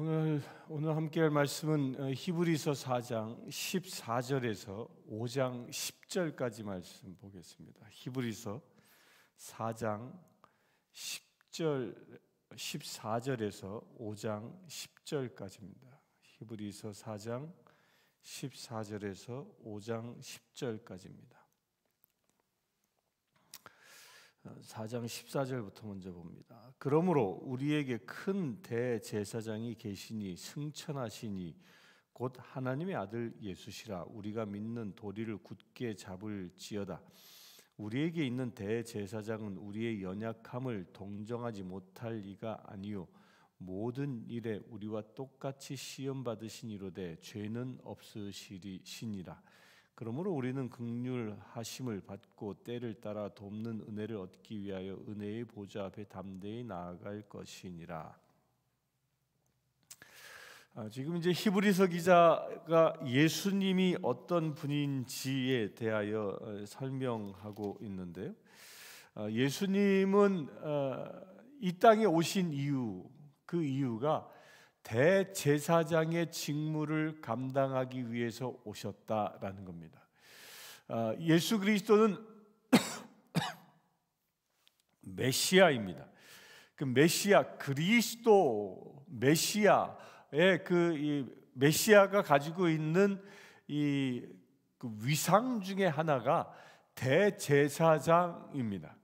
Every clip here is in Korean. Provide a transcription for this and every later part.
오늘 오늘 함께 할 말씀은 어, 히브리서 4장 14절에서 5장 10절까지 말씀 보겠습니다. 히브리서 4장 10절 14절에서 5장 10절까지입니다. 히브리서 4장 14절에서 5장 10절까지입니다. 4장 14절부터 먼저 봅니다. 그러므로 우리에게 큰 대제사장이 계시니 승천하시니 곧 하나님의 아들 예수시라 우리가 믿는 도리를 굳게 잡을지어다. 우리에게 있는 대제사장은 우리의 연약함을 동정하지 못할 이가 아니요 모든 일에 우리와 똑같이 시험 받으시니로되 죄는 없으시리시니라. 그러므로 우리는 극률하심을 받고 때를 따라 돕는 은혜를 얻기 위하여 은혜의 보좌 앞에 담대히 나아갈 것이니라. 아, 지금 이제 히브리서 기자가 예수님이 어떤 분인지에 대하여 어, 설명하고 있는데요. 아, 예수님은 아, 이 땅에 오신 이유, 그 이유가 대제사장의 직무를 감당하기 위해서 오셨다라는 겁니다. 아, 예수 그리스도는 메시아입니다. 그 메시아 그리스도 메시아의 그 메시아가 가지고 있는 이그 위상 중에 하나가 대제사장입니다.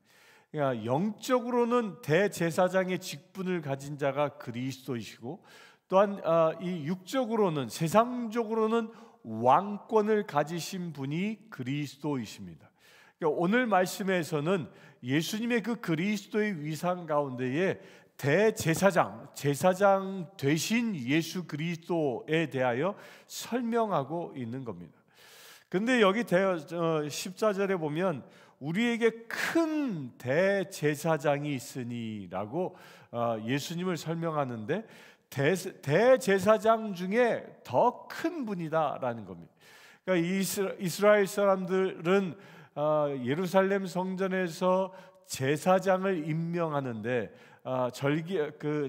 그러니까 영적으로는 대제사장의 직분을 가진 자가 그리스도이시고 또한 어, 이 육적으로는 세상적으로는 왕권을 가지신 분이 그리스도이십니다. 그러니까 오늘 말씀에서는 예수님의 그 그리스도의 위상 가운데에 대제사장, 제사장 되신 예수 그리스도에 대하여 설명하고 있는 겁니다. 근데 여기 14절에 보면 우리에게 큰 대제사장이 있으니라고 어, 예수님을 설명하는데 대, 제사장 중에 더 큰 분이다라는 겁니다. 그러니까 이스라, 엘 사람들은 어, 예루살렘 성전에서 제사장을 임명하는데 어, 절기 그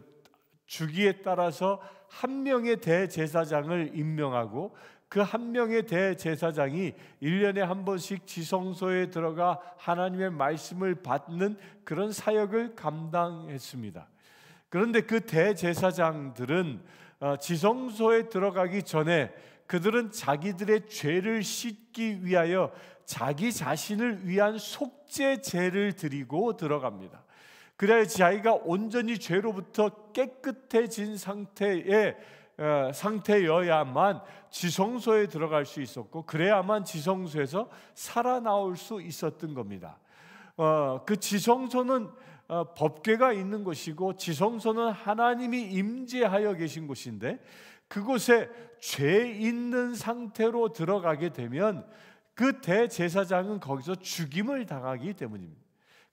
주기에 따라서 한 명의 대제사장을 임명하고 그 한 명의 대제사장이 1년에 한 번씩 지성소에 들어가 하나님의 말씀을 받는 그런 사역을 감당했습니다. 그런데 그 대제사장들은 어, 지성소에 들어가기 전에 그들은 자기들의 죄를 씻기 위하여 자기 자신을 위한 속죄제를 드리고 들어갑니다. 그래야 자기가 온전히 죄로부터 깨끗해진 상태에 어, 상태여야만 지성소에 들어갈 수 있었고 그래야만 지성소에서 살아나올 수 있었던 겁니다. 어, 그 지성소는 어, 법궤가 있는 곳이고 지성소는 하나님이 임재하여 계신 곳인데 그곳에 죄 있는 상태로 들어가게 되면 그 대제사장은 거기서 죽임을 당하기 때문입니다.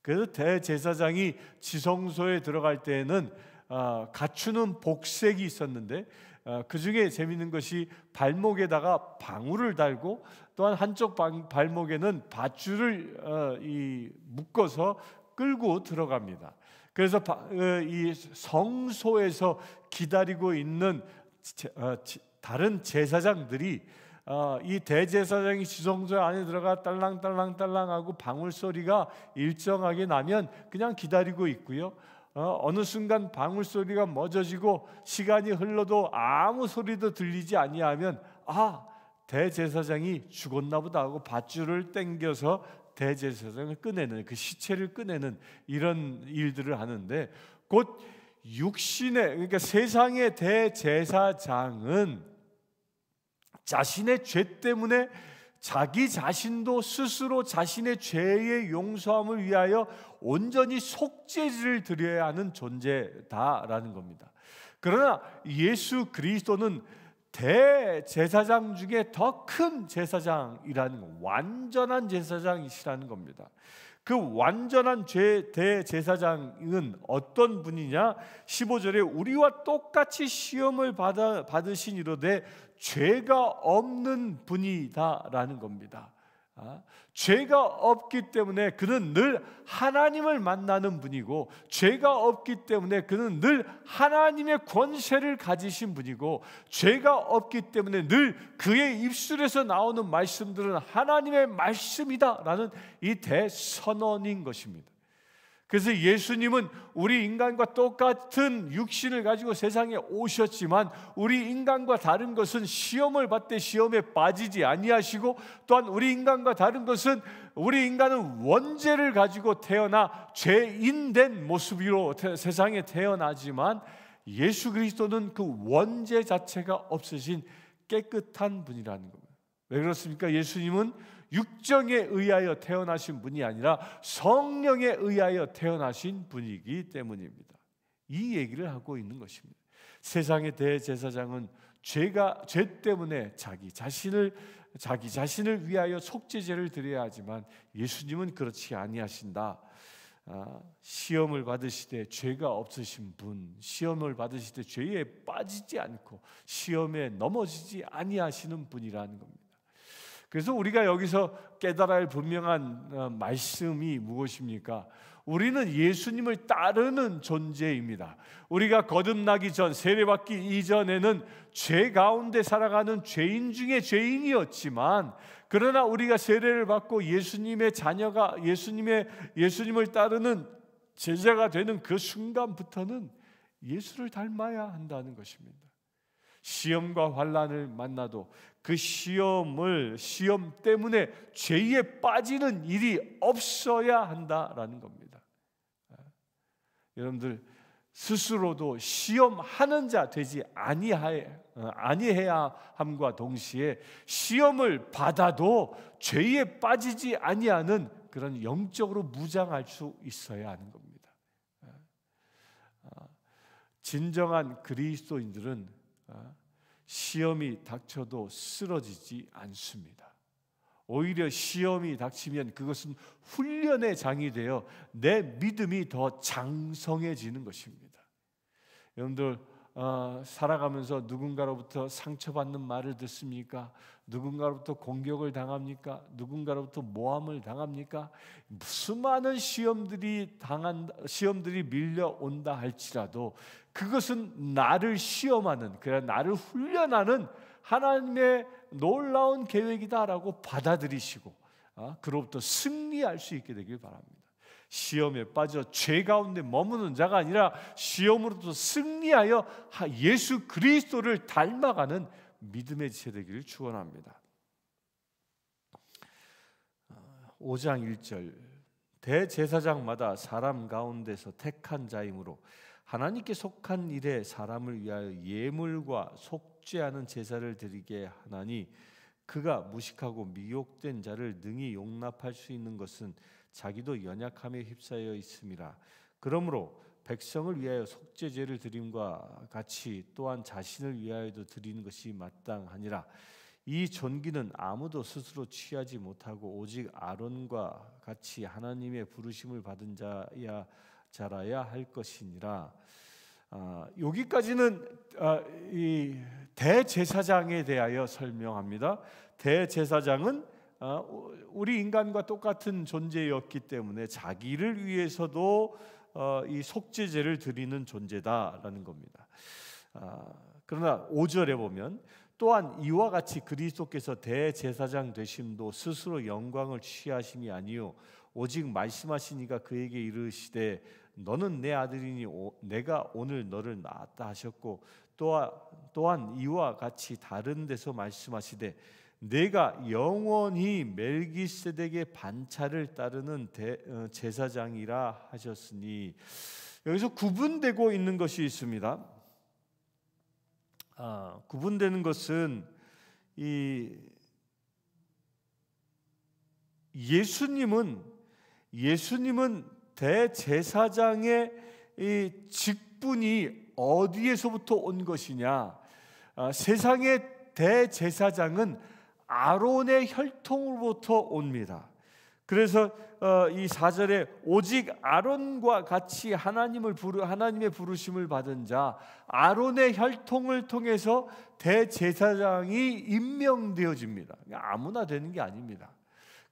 그래서 대제사장이 지성소에 들어갈 때에는 어, 갖추는 복색이 있었는데 어, 그 중에 재밌는 것이 발목에다가 방울을 달고 또한 한쪽 발목에는 밧줄을 묶어서 끌고 들어갑니다. 그래서 어, 이 성소에서 기다리고 있는 어, 다른 제사장들이 어, 이 대제사장이 지성소 안에 들어가 딸랑딸랑딸랑하고 방울 소리가 일정하게 나면 그냥 기다리고 있고요. 어느 순간 방울 소리가 멎어지고 시간이 흘러도 아무 소리도 들리지 아니하면 아 대제사장이 죽었나 보다 하고 밧줄을 땡겨서 대제사장을 꺼내는 그 시체를 꺼내는 이런 일들을 하는데 곧 육신의 그러니까 세상의 대제사장은 자신의 죄 때문에 자기 자신도 스스로 자신의 죄의 용서함을 위하여 온전히 속죄를 드려야 하는 존재다라는 겁니다. 그러나 예수 그리스도는 대제사장 중에 더 큰 제사장이라는 완전한 제사장이시라는 겁니다. 그 완전한 죄 대제사장은 어떤 분이냐? 15절에 우리와 똑같이 시험을 받아, 받으신 이로되 죄가 없는 분이다라는 겁니다. 아, 죄가 없기 때문에 그는 늘 하나님을 만나는 분이고 죄가 없기 때문에 그는 늘 하나님의 권세를 가지신 분이고 죄가 없기 때문에 늘 그의 입술에서 나오는 말씀들은 하나님의 말씀이다라는 이 대선언인 것입니다. 그래서 예수님은 우리 인간과 똑같은 육신을 가지고 세상에 오셨지만 우리 인간과 다른 것은 시험을 받되 시험에 빠지지 아니하시고 또한 우리 인간과 다른 것은 우리 인간은 원죄를 가지고 태어나 죄인된 모습으로 태, 세상에 태어나지만 예수 그리스도는 그 원죄 자체가 없으신 깨끗한 분이라는 겁니다. 왜 그렇습니까? 예수님은 육정에 의하여 태어나신 분이 아니라 성령에 의하여 태어나신 분이기 때문입니다. 이 얘기를 하고 있는 것입니다. 세상의 대제사장은 죄가 죄 때문에 자기 자신을 자기 자신을 위하여 속죄제를 드려야 하지만 예수님은 그렇지 아니하신다. 아, 시험을 받으시되 죄가 없으신 분, 시험을 받으시되 죄에 빠지지 않고 시험에 넘어지지 아니하시는 분이라는 겁니다. 그래서 우리가 여기서 깨달아야 할 분명한 어, 말씀이 무엇입니까? 우리는 예수님을 따르는 존재입니다. 우리가 거듭나기 전, 세례받기 이전에는 죄 가운데 살아가는 죄인 중에 죄인이었지만, 그러나 우리가 세례를 받고 예수님의 자녀가, 예수님의, 예수님을 따르는 제자가 되는 그 순간부터는 예수를 닮아야 한다는 것입니다. 시험과 환란을 만나도 그 시험을 시험 때문에 죄에 빠지는 일이 없어야 한다라는 겁니다. 예. 여러분들 스스로도 시험하는 자 되지 아니하에 어, 아니해야 함과 동시에 시험을 받아도 죄에 빠지지 아니하는 그런 영적으로 무장할 수 있어야 하는 겁니다. 예. 어, 진정한 그리스도인들은 어, 시험이 닥쳐도 쓰러지지 않습니다. 오히려 시험이 닥치면 그것은 훈련의 장이 되어 내 믿음이 더 장성해지는 것입니다. 여러분들 어, 살아가면서 누군가로부터 상처받는 말을 듣습니까? 누군가로부터 공격을 당합니까? 누군가로부터 모함을 당합니까? 수많은 시험들이 당한 시험들이 밀려온다 할지라도 그것은 나를 시험하는 그래 나를 훈련하는 하나님의 놀라운 계획이다라고 받아들이시고 어, 그로부터 승리할 수 있게 되길 바랍니다. 시험에 빠져 죄 가운데 머무는 자가 아니라 시험으로부 승리하여 예수 그리스도를 닮아가는 믿음의 지체 되기를 축원합니다. 5장 어, 1절 대제사장마다 사람 가운데서 택한 자이므로 하나님께 속한 일에 사람을 위하여 예물과 속죄하는 제사를 드리게 하나니 그가 무식하고 미혹된 자를 능히 용납할 수 있는 것은 자기도 연약함에 휩싸여 있음이라. 그러므로 백성을 위하여 속죄제를 드림과 같이 또한 자신을 위하여도 드리는 것이 마땅하니라. 이 존귀는 아무도 스스로 취하지 못하고 오직 아론과 같이 하나님의 부르심을 받은 자야 자라야 할 것이니라. 아, 여기까지는 아, 이 대제사장에 대하여 설명합니다. 대제사장은 어, 우리 인간과 똑같은 존재였기 때문에 자기를 위해서도 어, 이 속죄제를 드리는 존재다라는 겁니다. 아, 그러나 5절에 보면 또한 이와 같이 그리스도께서 대제사장 되심도 스스로 영광을 취하심이 아니요 오직 말씀하시니가 그에게 이르시되 너는 내 아들이니 오, 내가 오늘 너를 낳았다 하셨고 또한, 또한 이와 같이 다른 데서 말씀하시되 내가 영원히 멜기세덱의 반차를 따르는 대, 어, 제사장이라 하셨으니 여기서 구분되고 있는 것이 있습니다. 아, 구분되는 것은 이 예수님은 예수님은 대제사장의 이 직분이 어디에서부터 온 것이냐? 아, 세상의 대제사장은 아론의 혈통으로부터 옵니다. 그래서 어, 이 4절에 오직 아론과 같이 하나님을 부르 하나님의 부르심을 받은 자 아론의 혈통을 통해서 대제사장이 임명되어집니다. 그러니까 아무나 되는 게 아닙니다.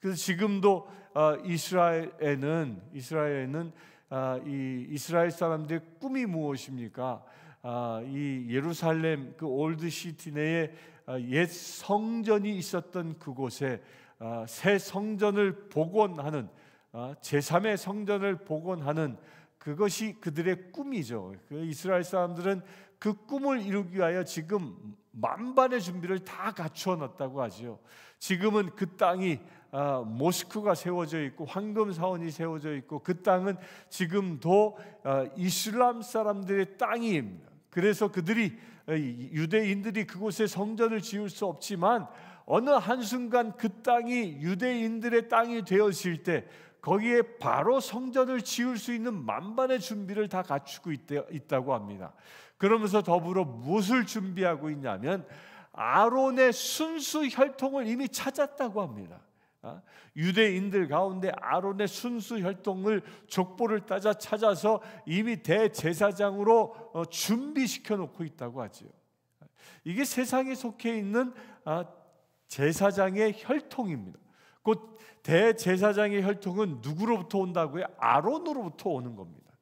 그래서 지금도 어, 이스라엘에는 이스라엘에는 아, 이 이스라엘 사람들의 꿈이 무엇입니까? 아, 이 예루살렘 그 올드 시티 내에 아, 옛 성전이 있었던 그곳에 아, 새 성전을 복원하는 아, 제3의 성전을 복원하는 그것이 그들의 꿈이죠. 그 이스라엘 사람들은 그 꿈을 이루기 위하여 지금 만반의 준비를 다 갖추어 놨다고 하지요. 지금은 그 땅이 아, 모스크가 세워져 있고 황금 사원이 세워져 있고 그 땅은 지금도 아, 이슬람 사람들의 땅이 그래서 그들이 어, 유대인들이 그곳에 성전을 지을 수 없지만 어느 한순간 그 땅이 유대인들의 땅이 되었을 때 거기에 바로 성전을 지을 수 있는 만반의 준비를 다 갖추고 있다, 고 합니다. 그러면서 더불어 무엇을 준비하고 있냐면 아론의 순수 혈통을 이미 찾았다고 합니다. 어? 유대인들 가운데 아론의 순수 혈통을 족보를 따져 찾아서 이미 대제사장으로 어, 준비시켜 놓고 있다고 하지요. 이게 세상에 속해 있는 아, 제사장의 혈통입니다. 곧 대제사장의 혈통은 누구로부터 온다고요? 아론으로부터 오는 겁니다.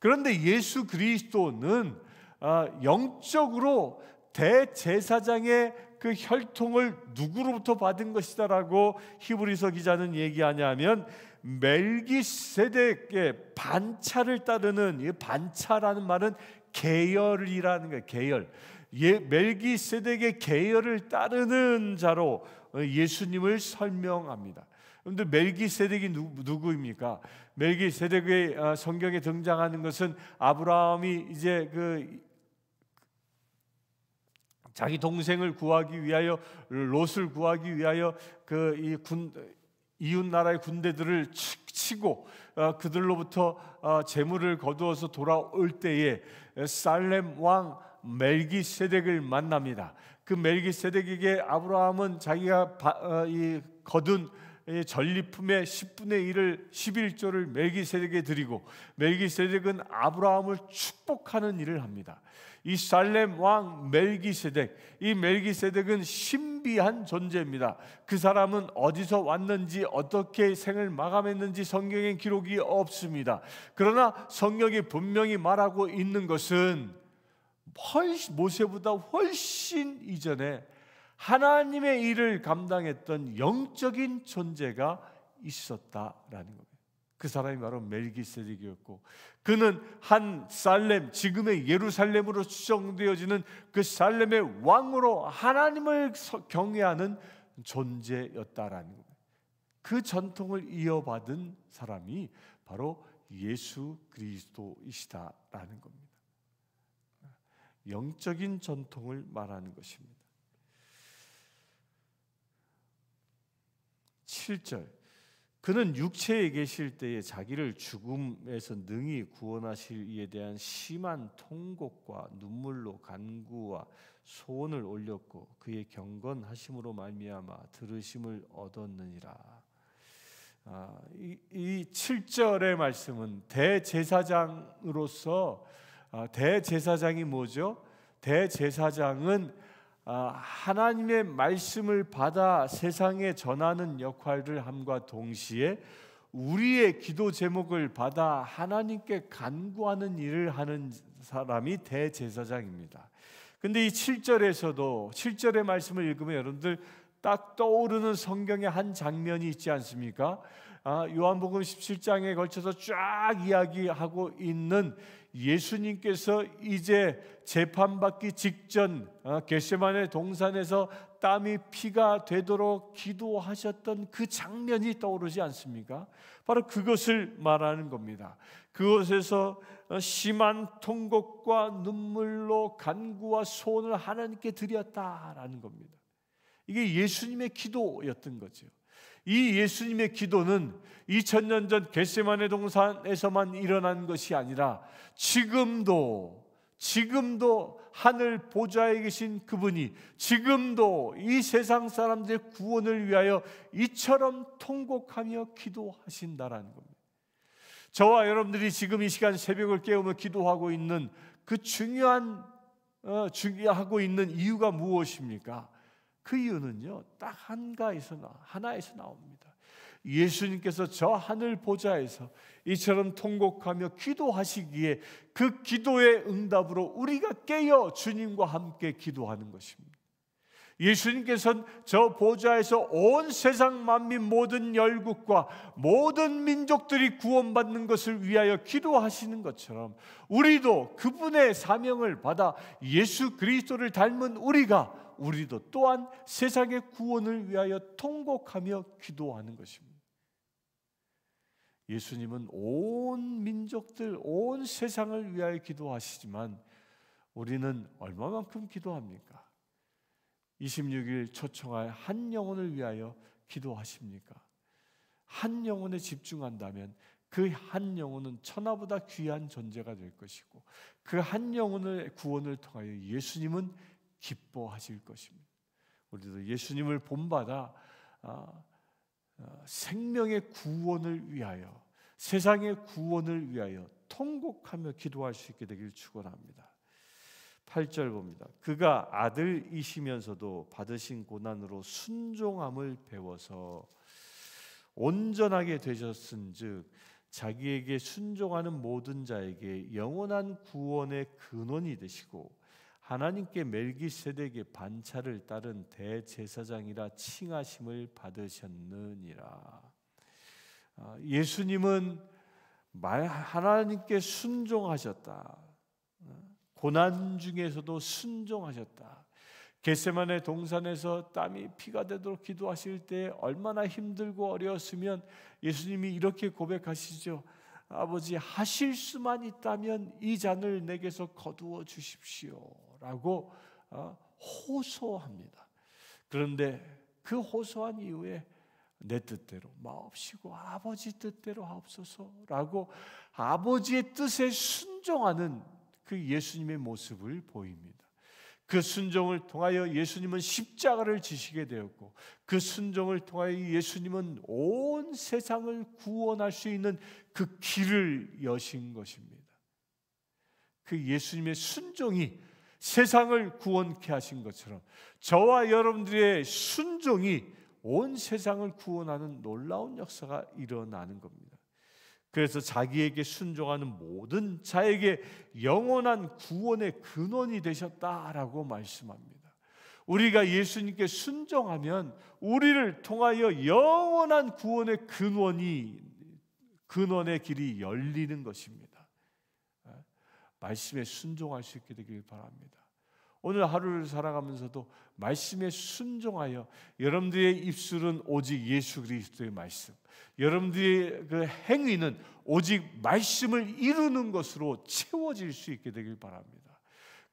그런데 예수 그리스도는 아, 영적으로 대제사장의 그 혈통을 누구로부터 받은 것이다라고 히브리서 기자는 얘기하냐면 멜기세덱의 반차를 따르는 이 반차라는 말은 계열이라는 거예요. 계열. 예, 멜기세덱의 계열을 따르는 자로 예수님을 설명합니다. 그런데 멜기세덱이 누구, 입니까 멜기세덱의 아, 성경에 등장하는 것은 아브라함이 이제 그 자기 동생을 구하기 위하여 롯을 구하기 위하여 그이군 이웃 나라의 군대들을 치고 어, 그들로부터 어, 재물을 거두어서 돌아올 때에 살렘 왕 멜기세덱을 만납니다. 그 멜기세덱에게 아브라함은 자기가 바, 어, 이 거둔 전리품의 10분의 1을 11조를 멜기세덱에 드리고 멜기세덱은 아브라함을 축복하는 일을 합니다. 이 살렘 왕 멜기세덱 이 멜기세덱은 신비한 존재입니다. 그 사람은 어디서 왔는지 어떻게 생을 마감했는지 성경에 기록이 없습니다. 그러나 성경이 분명히 말하고 있는 것은 훨씬 모세보다 훨씬 이전에 하나님의 일을 감당했던 영적인 존재가 있었다라는 겁니다. 그 사람이 바로 멜기세덱이었고 그는 한 살렘 지금의 예루살렘으로 추정되어지는 그 살렘의 왕으로 하나님을 경외하는 존재였다라는 겁니다. 그 전통을 이어받은 사람이 바로 예수 그리스도이시다라는 겁니다. 영적인 전통을 말하는 것입니다. 7절. 그는 육체에 계실 때에 자기를 죽음에서 능히 구원하실 이에 대한 심한 통곡과 눈물로 간구와 소원을 올렸고 그의 경건하심으로 말미암아 들으심을 얻었느니라. 아, 이, 이 7절의 말씀은 대제사장으로서 아, 대제사장이 뭐죠? 대제사장은 아, 하나님의 말씀을 받아 세상에 전하는 역할을 함과 동시에 우리의 기도 제목을 받아 하나님께 간구하는 일을 하는 사람이 대제사장입니다. 근데 이 7절에서도 7절의 말씀을 읽으면 여러분들 딱 떠오르는 성경의 한 장면이 있지 않습니까? 아, 요한복음 17장에 걸쳐서 쫙 이야기하고 있는 예수님께서 이제 재판받기 직전 게시만의 어, 동산에서 땀이 피가 되도록 기도하셨던 그 장면이 떠오르지 않습니까? 바로 그것을 말하는 겁니다. 그곳에서 어, 심한 통곡과 눈물로 간구와 소원을 하나님께 드렸다라는 겁니다. 이게 예수님의 기도였던 거죠. 이 예수님의 기도는 2000년 전겟세만네 동산에서만 일어난 것이 아니라 지금도 지금도 하늘 보좌에 계신 그분이 지금도 이 세상 사람들의 구원을 위하여 이처럼 통곡하며 기도하신다라는 겁니다. 저와 여러분들이 지금 이 시간 새벽을 깨우며 기도하고 있는 그 중요한 어, 중요하고 있는 이유가 무엇입니까? 그 이유는요, 딱 한가에서 하나에서 나옵니다. 예수님께서 저 하늘 보좌에서 이처럼 통곡하며 기도하시기에 그 기도의 응답으로 우리가 깨어 주님과 함께 기도하는 것입니다. 예수님께서는 저 보좌에서 온 세상 만민 모든 열국과 모든 민족들이 구원받는 것을 위하여 기도하시는 것처럼 우리도 그분의 사명을 받아 예수 그리스도를 닮은 우리가 우리도 또한 세상의 구원을 위하여 통곡하며 기도하는 것입니다. 예수님은 온 민족들, 온 세상을 위하여 기도하시지만 우리는 얼마만큼 기도합니까? 26일 초청할 한 영혼을 위하여 기도하십니까? 한 영혼에 집중한다면 그 한 영혼은 천하보다 귀한 존재가 될 것이고 그 한 영혼의 구원을 통하여 예수님은 기뻐하실 것입니다. 우리도 예수님을 본받아 아, 아, 생명의 구원을 위하여 세상의 구원을 위하여 통곡하며 기도할 수 있게 되길 축원합니다. 8절 봅니다. 그가 아들이시면서도 받으신 고난으로 순종함을 배워서 온전하게 되셨은즉 자기에게 순종하는 모든 자에게 영원한 구원의 근원이 되시고 하나님께 멜기세덱의 반차를 따른 대제사장이라 칭하심을 받으셨느니라. 아, 예수님은 말 하나님께 순종하셨다. 어, 고난 중에서도 순종하셨다. 겟세만의 동산에서 땀이 피가 되도록 기도하실 때 얼마나 힘들고 어려웠으면 예수님이 이렇게 고백하시죠. 아버지 하실 수만 있다면 이 잔을 내게서 거두어 주십시오. 라고 어, 호소합니다. 그런데 그 호소한 이후에 내 뜻대로 마옵시고 아버지 뜻대로 하옵소서라고 아버지의 뜻에 순종하는 그 예수님의 모습을 보입니다. 그 순종을 통하여 예수님은 십자가를 지시게 되었고 그 순종을 통하여 예수님은 온 세상을 구원할 수 있는 그 길을 여신 것입니다. 그 예수님의 순종이 세상을 구원케 하신 것처럼 저와 여러분들의 순종이 온 세상을 구원하는 놀라운 역사가 일어나는 겁니다. 그래서 자기에게 순종하는 모든 자에게 영원한 구원의 근원이 되셨다라고 말씀합니다. 우리가 예수님께 순종하면 우리를 통하여 영원한 구원의 근원이 근원의 길이 열리는 것입니다. 말씀에 순종할 수 있게 되길 바랍니다. 오늘 하루를 살아가면서도 말씀에 순종하여 여러분들의 입술은 오직 예수 그리스도의 말씀, 여러분들의 그 행위는 오직 말씀을 이루는 것으로 채워질 수 있게 되길 바랍니다.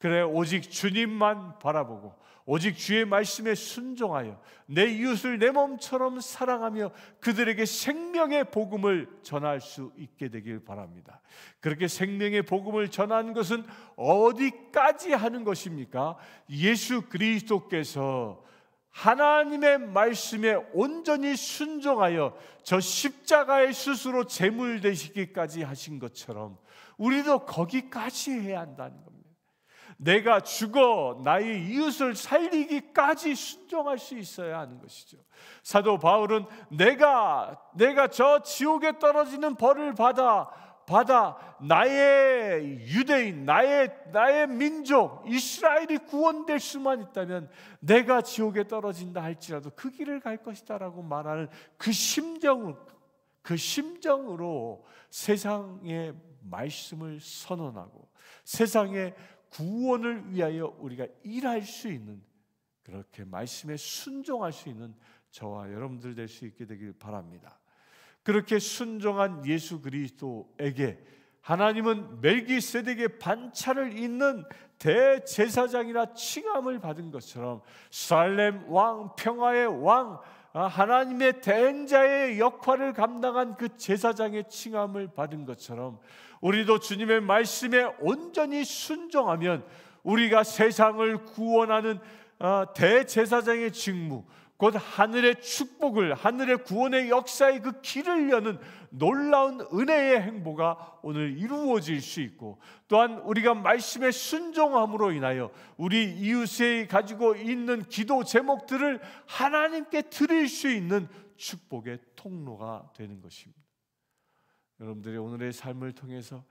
그래 오직 주님만 바라보고 오직 주의 말씀에 순종하여 내 이웃을 내 몸처럼 사랑하며 그들에게 생명의 복음을 전할 수 있게 되길 바랍니다. 그렇게 생명의 복음을 전하는 것은 어디까지 하는 것입니까? 예수 그리스도께서 하나님의 말씀에 온전히 순종하여 저십자가의 스스로 제물 되시기까지 하신 것처럼 우리도 거기까지 해야 한다는 겁니다. 내가 죽어 나의 이웃을 살리기까지 순종할 수 있어야 하는 것이죠. 사도 바울은 내가 내가 저 지옥에 떨어지는 벌을 받아 받아 나의 유대인 나의 나의 민족 이스라엘이 구원될 수만 있다면 내가 지옥에 떨어진다 할지라도 그 길을 갈 것이다라고 말하는 그 심정을 그 심정으로 세상의 말씀을 선언하고 세상의 구원을 위하여 우리가 일할 수 있는 그렇게 말씀에 순종할 수 있는 저와 여러분들 될 수 있게 되길 바랍니다. 그렇게 순종한 예수 그리스도에게 하나님은 멜기세덱의 반차를 잇는 대제사장이라 칭함을 받은 것처럼 살렘 왕 평화의 왕 아, 하나님의 대행자의 역할을 감당한 그 제사장의 칭함을 받은 것처럼 우리도 주님의 말씀에 온전히 순종하면 우리가 세상을 구원하는 아, 대제사장의 직무, 곧 하늘의 축복을 하늘의 구원의 역사의 그 길을 여는 놀라운 은혜의 행보가 오늘 이루어질 수 있고 또한 우리가 말씀의 순종함으로 인하여 우리 이웃이 가지고 있는 기도 제목들을 하나님께 드릴 수 있는 축복의 통로가 되는 것입니다. 여러분들이 오늘의 삶을 통해서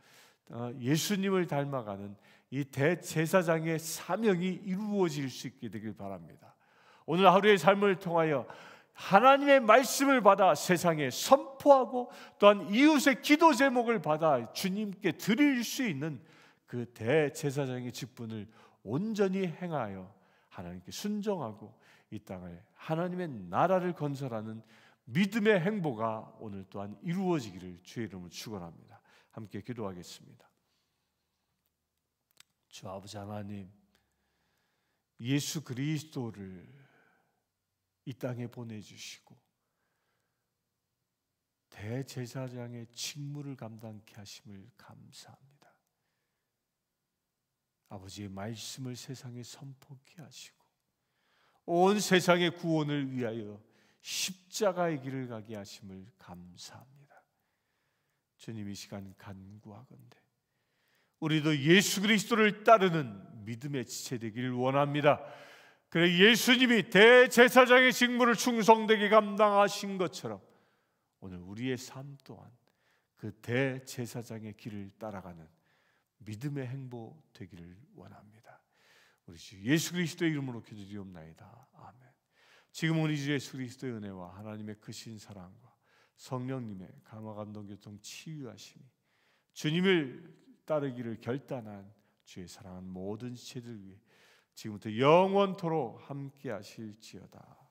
어, 예수님을 닮아가는 이 대제사장의 사명이 이루어질 수 있게 되길 바랍니다. 오늘 하루의 삶을 통하여 하나님의 말씀을 받아 세상에 선포하고 또한 이웃의 기도 제목을 받아 주님께 드릴 수 있는 그 대제사장의 직분을 온전히 행하여 하나님께 순종하고 이 땅을 하나님의 나라를 건설하는 믿음의 행보가 오늘 또한 이루어지기를 주의 이름으로 축원합니다. 함께 기도하겠습니다. 주 아버지 하나님 예수 그리스도를 이 땅에 보내주시고 대제사장의 직무를 감당케 하심을 감사합니다. 아버지의 말씀을 세상에 선포케 하시고 온 세상의 구원을 위하여 십자가의 길을 가게 하심을 감사합니다. 주님 이 시간 간구하건대 우리도 예수 그리스도를 따르는 믿음의 지체 되길 원합니다. 그래 예수님이 대제사장의 직무를 충성되게 감당하신 것처럼 오늘 우리의 삶 또한 그 대제사장의 길을 따라가는 믿음의 행보 되기를 원합니다. 우리 예수 그리스도의 이름으로 기도드리옵나이다. 아멘. 지금 우리 예수 그리스도의 은혜와 하나님의 크신 사랑과 성령님의 감화 감동 교통 치유하심이 주님을 따르기를 결단한 주의 사랑한 모든 지체들 위해 지금부터 영원토록 함께 하실지어다.